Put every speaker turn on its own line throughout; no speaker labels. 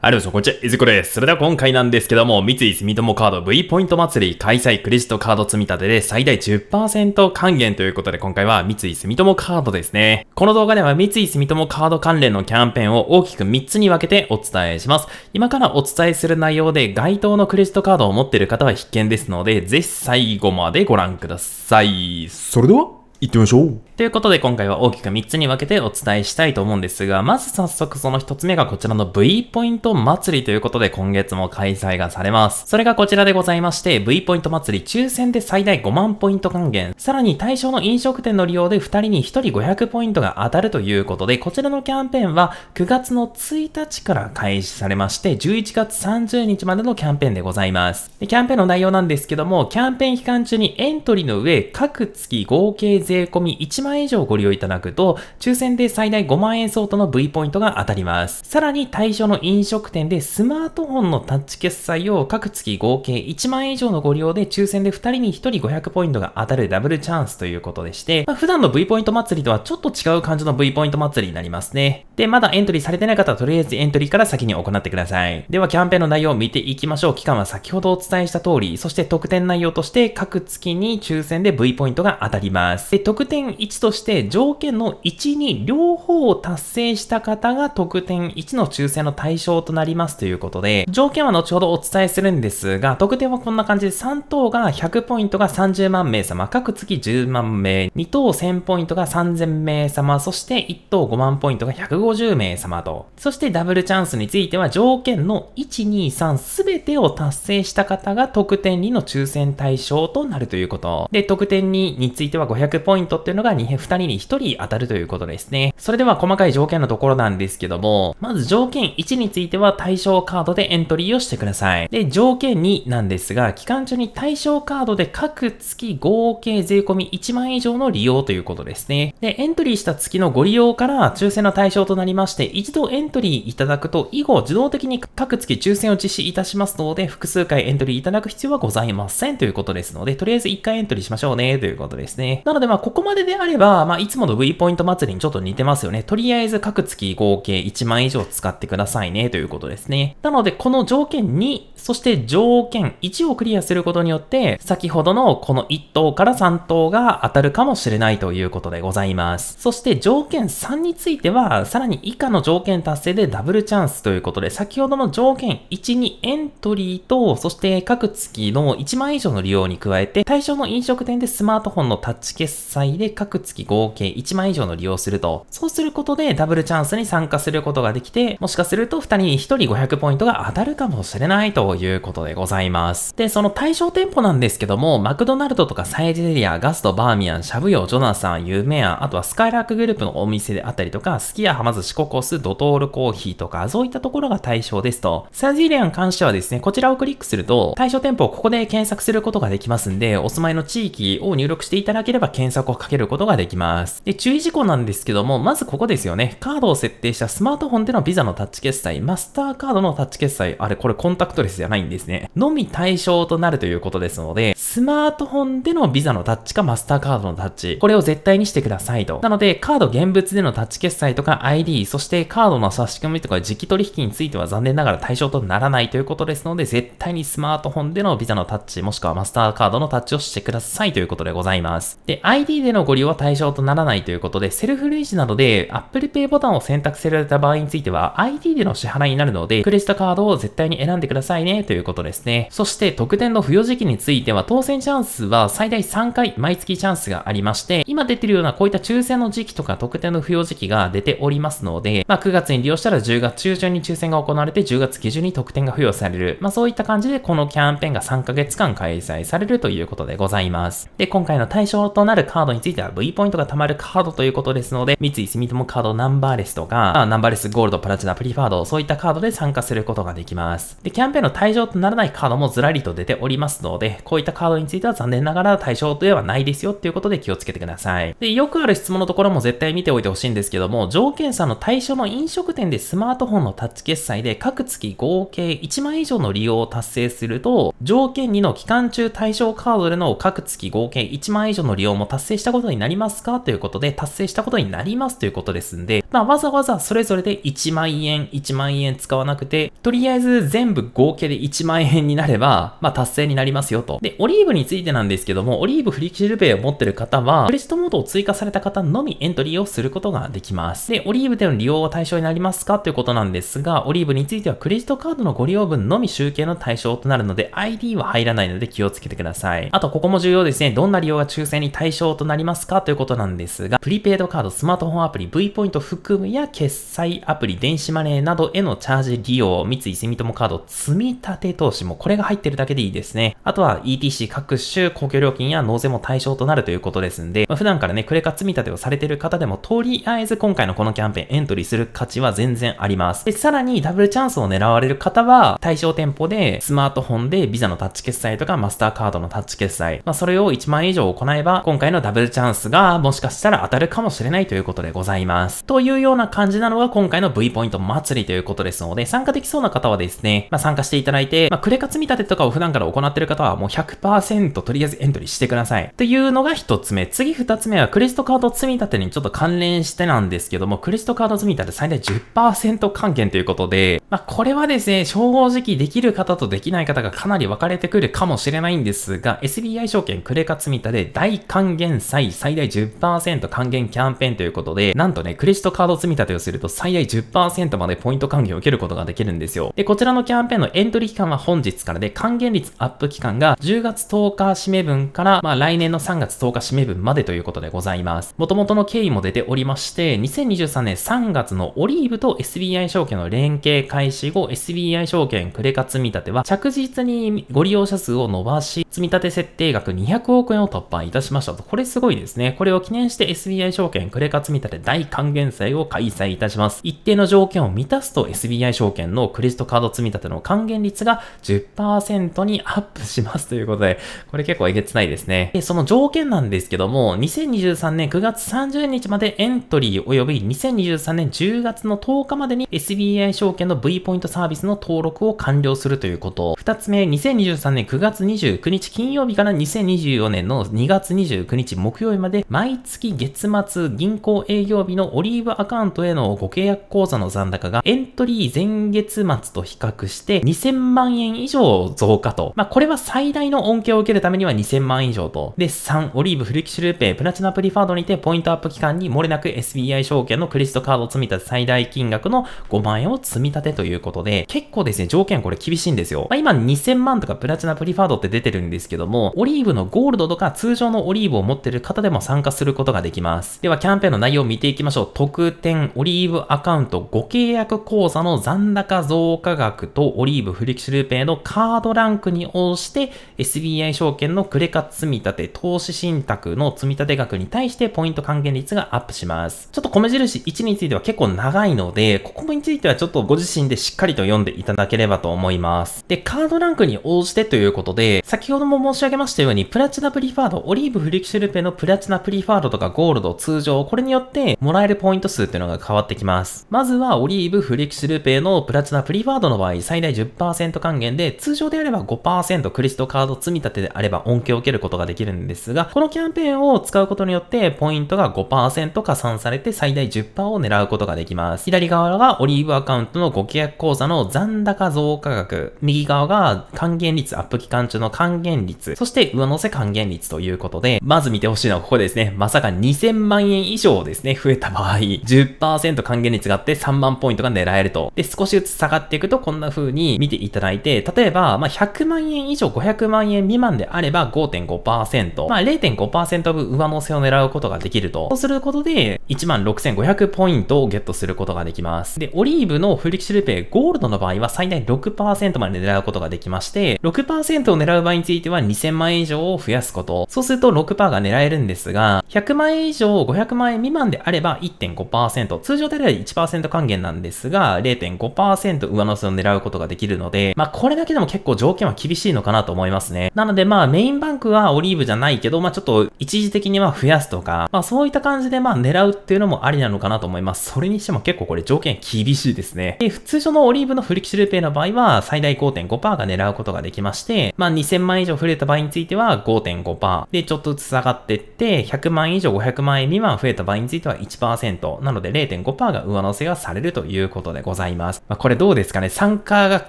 ありがとうございます。こんにちは。いずこです。それでは今回なんですけども、三井住友カード V ポイント祭り開催クレジットカード積み立てで最大10%還元ということで、今回は三井住友カードですね。この動画では三井住友カード関連のキャンペーンを大きく3つに分けてお伝えします。今からお伝えする内容で、該当のクレジットカードを持っている方は必見ですので、ぜひ最後までご覧ください。それでは、行ってみましょう。ということで今回は大きく3つに分けてお伝えしたいと思うんですが、まず早速その1つ目がこちらの V ポイント祭りということで今月も開催がされます。それがこちらでございまして、V ポイント祭り抽選で最大5万ポイント還元、さらに対象の飲食店の利用で2人に1人500ポイントが当たるということで、こちらのキャンペーンは9月の1日から開始されまして、11月30日までのキャンペーンでございます。でキャンペーンの内容なんですけども、キャンペーン期間中にエントリーの上、各月合計税込み1万万以上ご利用いただくと、抽選で最大5万円相当の V ポイントが当たります。さらに対象の飲食店でスマートフォンのタッチ決済を各月合計1万円以上のご利用で抽選で2人に1人500ポイントが当たるダブルチャンスということでして、まあ、普段の V ポイント祭りとはちょっと違う感じの V ポイント祭りになりますね。で、まだエントリーされてない方はとりあえずエントリーから先に行ってください。ではキャンペーンの内容を見ていきましょう。期間は先ほどお伝えした通り、そして特典内容として各月に抽選で V ポイントが当たります。で、特典1として条件の1に両方を達成した方が得点1の抽選の対象となりますということで、条件は後ほどお伝えするんですが、得点はこんな感じで3等が100ポイントが30万名様、各月10万名、2等1000ポイントが3000名様、そして1等5万ポイントが150名様と、そしてダブルチャンスについては条件の1、2、3すべてを達成した方が得点2の抽選対象となるということ。で、得点2については500ポイントっていうのが2 2人に1人当たるということですね。それでは細かい条件のところなんですけども、まず条件1については対象カードでエントリーをしてください。で、条件2なんですが、期間中に対象カードで各月合計税込1万円以上の利用ということですね。で、エントリーした月のご利用から抽選の対象となりまして、一度エントリーいただくと、以後自動的に各月抽選を実施いたしますので、複数回エントリーいただく必要はございませんということですので、とりあえず1回エントリーしましょうねということですね。なのでまあ、ここまでであれえば、まあ、いつもの V ポイント祭りにちょっと似てますよね。とりあえず各月合計1万以上使ってくださいね、ということですね。なので、この条件2、そして条件1をクリアすることによって、先ほどのこの1等から3等が当たるかもしれないということでございます。そして条件3については、さらに以下の条件達成でダブルチャンスということで、先ほどの条件1にエントリーと、そして各月の1万以上の利用に加えて、対象の飲食店でスマートフォンのタッチ決済で各月合計1万以上の利用すると、そうすることでダブルチャンスに参加することができて、もしかすると2人に1人500ポイントが当たるかもしれないということでございます。で、その対象店舗なんですけども、マクドナルドとかサイゼリア、ガスト、バーミヤン、シャブヨ、ジョナサン、有名アン、あとはスカイラークグループのお店であったりとか、スキヤ、ハマズ、シココス、ドトールコーヒーとか、そういったところが対象ですと、サイゼリアに関してはですね、こちらをクリックすると、対象店舗をここで検索することができますんで、お住まいの地域を入力していただければ検索をかけることがができます。で、注意事項なんですけども、まずここですよね。カードを設定したスマートフォンでのビザのタッチ決済、マスターカードのタッチ決済、あれこれコンタクトレスじゃないんですね。のみ対象となるということですので、スマートフォンでのビザのタッチかマスターカードのタッチ、これを絶対にしてくださいと。なので、カード現物でのタッチ決済とか ID、そしてカードの差し込みとか時期取引については残念ながら対象とならないということですので、絶対にスマートフォンでのビザのタッチ、もしくはマスターカードのタッチをしてくださいということでございます。で、ID でのご利用は対象とならないということで、セルフレジなどで Apple Pay ボタンを選択せられた場合については、ID での支払いになるので、クレジットカードを絶対に選んでくださいね、ということですね。そして、特典の付与時期については、当選チャンスは最大3回、毎月チャンスがありまして、今出てるようなこういった抽選の時期とか特典の付与時期が出ておりますので、まあ、9月に利用したら10月中旬に抽選が行われて、10月下旬に特典が付与される。まあ、そういった感じで、このキャンペーンが3ヶ月間開催されるということでございます。で、今回の対象となるカードについては、v ポイントが貯まるカードということですので、三井住友カードナンバーレスとか、まあ、ナンバーレスゴールド、プラチナ、プリファード、そういったカードで参加することができます。で、キャンペーンの対象とならないカードもずらりと出ておりますので、こういったカードについては残念ながら対象ではないですよっていうことで気をつけてください。で、よくある質問のところも絶対見ておいてほしいんですけども、条件さの対象の飲食店でスマートフォンのタッチ決済で各月合計1万以上の利用を達成すると、条件2の期間中対象カードでの各月合計1万以上の利用も達成したことになりますますかということで、達成したことになりますということですんで、まあ、わざわざそれぞれで1万円、1万円使わなくて、とりあえず全部合計で1万円になれば、まあ、達成になりますよと。で、オリーブについてなんですけども、オリーブフリキシルペイを持ってる方は、クレジットモードを追加された方のみエントリーをすることができます。で、オリーブでの利用は対象になりますかということなんですが、オリーブについてはクレジットカードのご利用分のみ集計の対象となるので、ID は入らないので気をつけてください。あと、ここも重要ですね。どんな利用が抽選に対象となりますかということなんですが、プリペイドカード、スマートフォンアプリ、V ポイント含むや決済アプリ、電子マネーなどへのチャージ利用、三井住友カード、積立投資もこれが入ってるだけでいいですね。あとは ETC 各種公共料金や納税も対象となるということですんで、まあ、普段からね、クレカ積立をされてる方でも、とりあえず今回のこのキャンペーンエントリーする価値は全然あります。で、さらにダブルチャンスを狙われる方は、対象店舗でスマートフォンでビザのタッチ決済とかマスターカードのタッチ決済、まあそれを1万円以上行えば、今回のダブルチャンスがが、もしかしたら当たるかもしれないということでございます。というような感じなのが今回の V ポイント祭りということですので、参加できそうな方はですね、まあ、参加していただいて、まあ、クレカ積み立てとかを普段から行ってる方はもう100%とりあえずエントリーしてください。というのが一つ目。次二つ目はクレジットカード積み立てにちょっと関連してなんですけども、クレジットカード積み立て最大10%還元ということで、まあ、これはですね、正直できる方とできない方がかなり分かれてくるかもしれないんですが、SBI 証券クレカ積み立て大還元祭最大大10%還元キャンペーンということで、なんとね、クレジットカード積み立てをすると最大10%までポイント還元を受けることができるんですよ。で、こちらのキャンペーンのエントリー期間は本日からで、還元率アップ期間が10月10日締め分から、まあ来年の3月10日締め分までということでございます。元々の経緯も出ておりまして、2023年3月のオリーブと SBI 証券の連携開始後、SBI 証券クレカ積み立ては着実にご利用者数を伸ばし、積み立て設定額200億円を突破いたしましたと。これすごいですね。これを記念して SBI 証券クレカ積み立て大還元祭を開催いたします。一定の条件を満たすと SBI 証券のクレジットカード積み立ての還元率が10%にアップしますということで、これ結構えげつないですね。で、その条件なんですけども、2023年9月30日までエントリー及び2023年10月の10日までに SBI 証券の V ポイントサービスの登録を完了するということ。二つ目、2023年9月29日金曜日から2024年の2月29日木曜日まで毎月月末銀行営業日のオリーブアカウントへのご契約口座の残高がエントリー前月末と比較して2000万円以上増加と。まあ、これは最大の恩恵を受けるためには2000万以上と。で、3、オリーブフきキシルルペイプラチナプリファードにてポイントアップ期間に漏れなく SBI 証券のクレジットカード積み立て最大金額の5万円を積み立てということで、結構ですね、条件これ厳しいんですよ。まあ、今2000万とかプラチナプリファードって出てるんですけども、オリーブのゴールドとか通常のオリーブを持ってる方でも参参加することができます。では、キャンペーンの内容を見ていきましょう。特典、オリーブアカウント、ご契約口座の残高増加額と、オリーブフレキシルペイのカードランクに応じて、SBI 証券のクレカ積立、投資信託の積立額に対してポイント還元率がアップします。ちょっと米印1については結構長いので、ここについてはちょっとご自身でしっかりと読んでいただければと思います。で、カードランクに応じてということで、先ほども申し上げましたように、プラチナプリファード、オリーブフレキシルペのプラチナププリファードとかゴールド、通常、これによってもらえるポイント数っていうのが変わってきます。まずはオリーブ、フレキシルペイのプラチナプリファードの場合、最大10%還元で、通常であれば5%クリストカード積み立てであれば恩恵を受けることができるんですが、このキャンペーンを使うことによって、ポイントが5%加算されて最大10%を狙うことができます。左側がオリーブアカウントのご契約口座の残高増加額、右側が還元率アップ期間中の還元率、そして上乗せ還元率ということで、まず見てほしいのはここですね。ね、まさか2000万円以上ですね、増えた場合、10%還元率があって3万ポイントが狙えると。で、少しずつ下がっていくとこんな風に見ていただいて、例えば、まあ、100万円以上500万円未満であれば5.5%、まあ、0.5%分上乗せを狙うことができると。そうすることで、16,500ポイントをゲットすることができます。で、オリーブのフリキシルペイゴールドの場合は最大6%まで狙うことができまして、6%を狙う場合については2000万円以上を増やすこと。そうすると6%が狙えるんですが、100万円以上500万円未満であれば1.5%、通常であれば1%還元なんですが、0.5%上乗せを狙うことができるので、まあこれだけでも結構条件は厳しいのかなと思いますね。なのでまあメインバンクはオリーブじゃないけど、まあちょっと一時的には増やすとか、まあそういった感じでまあ狙うっていうのもありなのかなと思います。それにしても結構これ条件厳しいですね。で、通常のオリーブのフリキシルペイの場合は最大5.5%が狙うことができまして、まあ2000万円以上増えた場合については5.5%でちょっとずつ下がってって、100万以上500万円未満増えた場合については1%、なので0.5%が上乗せがされるということでございます。まあ、これどうですかね参加が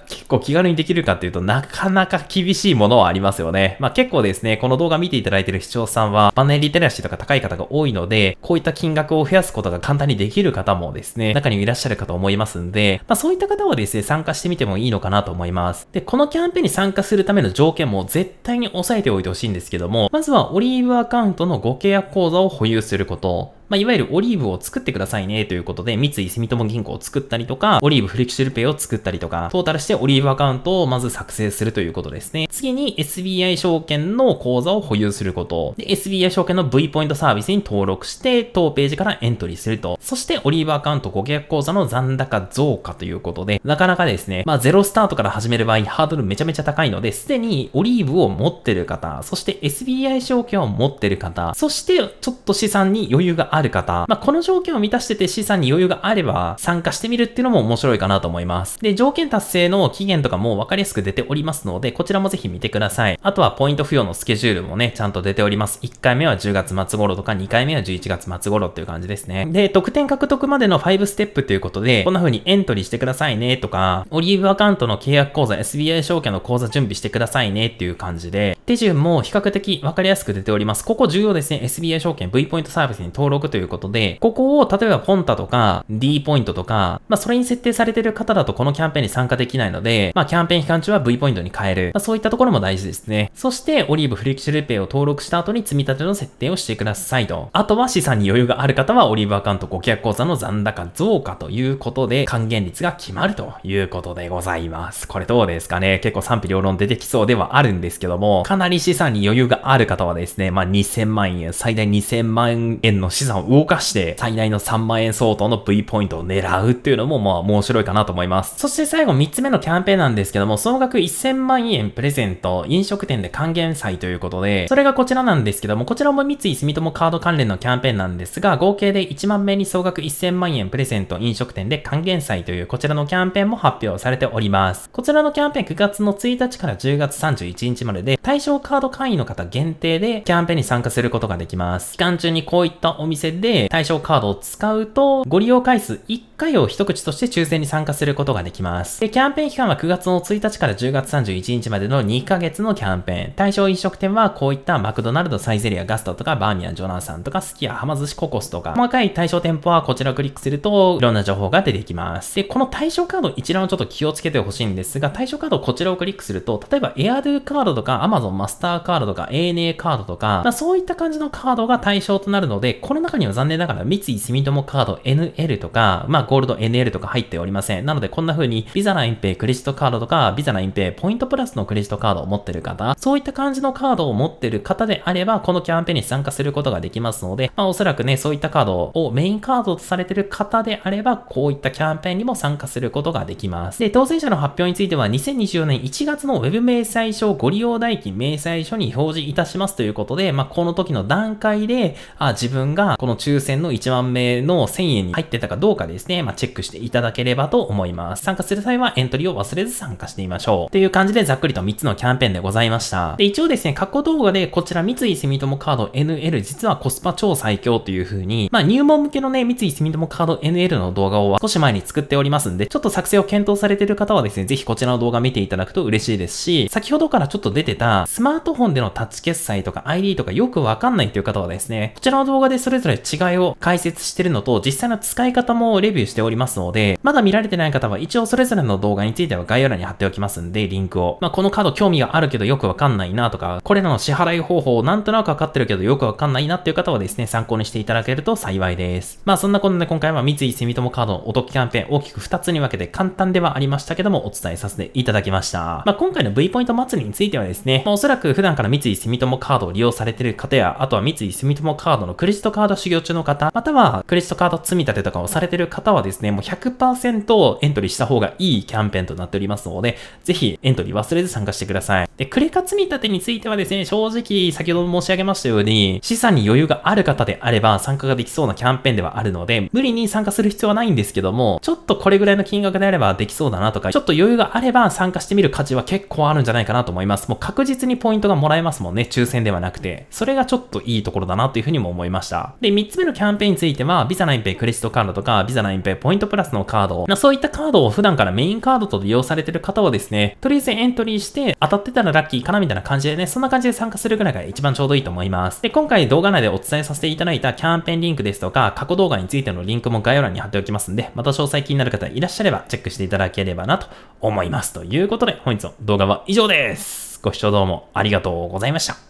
結構気軽にできるかっていうとなかなか厳しいものはありますよね。まあ、結構ですね、この動画見ていただいている視聴さんはマネーリテラシーとか高い方が多いので、こういった金額を増やすことが簡単にできる方もですね、中にいらっしゃるかと思いますんで、まあ、そういった方はですね、参加してみてもいいのかなと思います。で、このキャンペーンに参加するための条件も絶対に押さえておいてほしいんですけども、まずはオリーブアカウントの合計契約口座を保有すること、まあ、いわゆるオリーブを作ってくださいねということで、三井住友銀行を作ったりとか、オリーブフレキシルペイを作ったりとか、トータルしてオリーブアカウントをまず作成するということですね。次に SBI 証券の口座を保有すること。で、SBI 証券の V ポイントサービスに登録して、当ページからエントリーすると。そして、オリーブアカウント顧客口座の残高増加ということで、なかなかですね、まあ、ゼロスタートから始める場合、ハードルめちゃめちゃ高いので、すでにオリーブを持ってる方、そして SBI 証券を持ってる方、そして、ちょっと資産に余裕があるある方、まあ、この条件を満たしてて資産に余裕があれば参加してみるっていうのも面白いかなと思います。で、条件達成の期限とかも分かりやすく出ておりますので、こちらもぜひ見てください。あとはポイント付与のスケジュールもね、ちゃんと出ております。1回目は10月末頃とか、2回目は11月末頃っていう感じですね。で、得点獲得までの5ステップということで、こんな風にエントリーしてくださいねとか、オリーブアカウントの契約口座、SBI 証券の口座準備してくださいねっていう感じで、手順も比較的分かりやすく出ております。ここ重要ですね。SBI 証券 V ポイントサービスに登録ということで、ここを例えばポンタとか D ポイントとか、まあそれに設定されてる方だとこのキャンペーンに参加できないので、まあキャンペーン期間中は V ポイントに変える。まあそういったところも大事ですね。そして、オリーブフレキシルペイを登録した後に積み立ての設定をしてくださいと。あとは資産に余裕がある方はオリーブアカウント顧客口座の残高増加ということで、還元率が決まるということでございます。これどうですかね結構賛否両論出てきそうではあるんですけども、かなり資産に余裕がある方はですね、まあ2000万円、最大2000万円の資産を動かして、最大の3万円相当の V ポイントを狙うっていうのも、まあ、面白いかなと思います。そして最後3つ目のキャンペーンなんですけども、総額1000万円プレゼント、飲食店で還元祭ということで、それがこちらなんですけども、こちらも三井住友カード関連のキャンペーンなんですが、合計で1万名に総額1000万円プレゼント、飲食店で還元祭というこちらのキャンペーンも発表されております。こちらのキャンペーン9月の1日から10月31日までで、対象カード会員の方限定でキャンペーンに参加することができます。期間中にこういったお店店で対象カードを使うと、ご利用回数回を一口として抽選に参加することができます。で、キャンペーン期間は9月の1日から10月31日までの2ヶ月のキャンペーン。対象飲食店はこういったマクドナルド、サイゼリア、ガストとか、バーミヤン、ジョナサンとか、スキヤ、はま寿司、ココスとか、細かい対象店舗はこちらをクリックすると、いろんな情報が出てきます。で、この対象カード一覧をちょっと気をつけてほしいんですが、対象カードこちらをクリックすると、例えばエアドゥカードとか、Amazon マスターカードとか、ANA カードとか、まあ、そういった感じのカードが対象となるので、この中には残念ながら三井住友カード NL とか、まあゴールド NL とか入っておりません。なのでこんな風に、ビザなインペイクレジットカードとか、ビザなインペイポイントプラスのクレジットカードを持ってる方、そういった感じのカードを持ってる方であれば、このキャンペーンに参加することができますので、まあおそらくね、そういったカードをメインカードとされてる方であれば、こういったキャンペーンにも参加することができます。で、当選者の発表については、2024年1月の Web 明細書ご利用代金明細書に表示いたしますということで、まあ、この時の段階で、あ、自分がこの抽選の1万名の1000円に入ってたかどうかですね、で、まあ、チェックしていただければと思います。参加する際はエントリーを忘れず参加してみましょう。っていう感じでざっくりと3つのキャンペーンでございました。で、一応ですね、過去動画でこちら三井住友カード NL 実はコスパ超最強という風に、まあ、入門向けのね、三井住友カード NL の動画を少し前に作っておりますんで、ちょっと作成を検討されている方はですね、ぜひこちらの動画見ていただくと嬉しいですし、先ほどからちょっと出てた、スマートフォンでのタッチ決済とか ID とかよくわかんないという方はですね、こちらの動画でそれぞれ違いを解説してるのと、実際の使い方もレビューしておりますので、まだ見られてない方は一応それぞれの動画については概要欄に貼っておきますんで、リンクを。まあ、このカード興味があるけどよくわかんないなとか、これらの支払い方法をなんとなくわかってるけどよくわかんないなっていう方はですね、参考にしていただけると幸いです。まあ、そんなことで今回は三井住友カードのお得キャンペーン大きく2つに分けて簡単ではありましたけどもお伝えさせていただきました。まあ、今回の V ポイント祭りについてはですね、まあ、おそらく普段から三井住友カードを利用されてる方や、あとは三井住友カードのクレジットカード修行中の方、またはクレジットカード積み立てとかをされてる方ははですね、もう100%エントリーした方がいいキャンペーンとなっておりますので、ぜひエントリー忘れず参加してください。で、クレカ積立についてはですね、正直先ほど申し上げましたように、資産に余裕がある方であれば参加ができそうなキャンペーンではあるので、無理に参加する必要はないんですけども、ちょっとこれぐらいの金額であればできそうだなとか、ちょっと余裕があれば参加してみる価値は結構あるんじゃないかなと思います。もう確実にポイントがもらえますもんね、抽選ではなくて。それがちょっといいところだなというふうにも思いました。で、3つ目のキャンペーンについては、ビザナインペイクレジットカードとか、ビザナインペイペ、ポイントプラスのカード、そういったカードを普段からメインカードと利用されてる方はですね、とりあえずエントリーして、当たってたらラッキーかなみたいな感じでね、そんな感じで参加するぐらいが一番ちょうどいいと思います。で、今回動画内でお伝えさせていただいたキャンペーンリンクですとか、過去動画についてのリンクも概要欄に貼っておきますんで、また詳細気になる方いらっしゃればチェックしていただければなと思います。ということで、本日の動画は以上です。ご視聴どうもありがとうございました。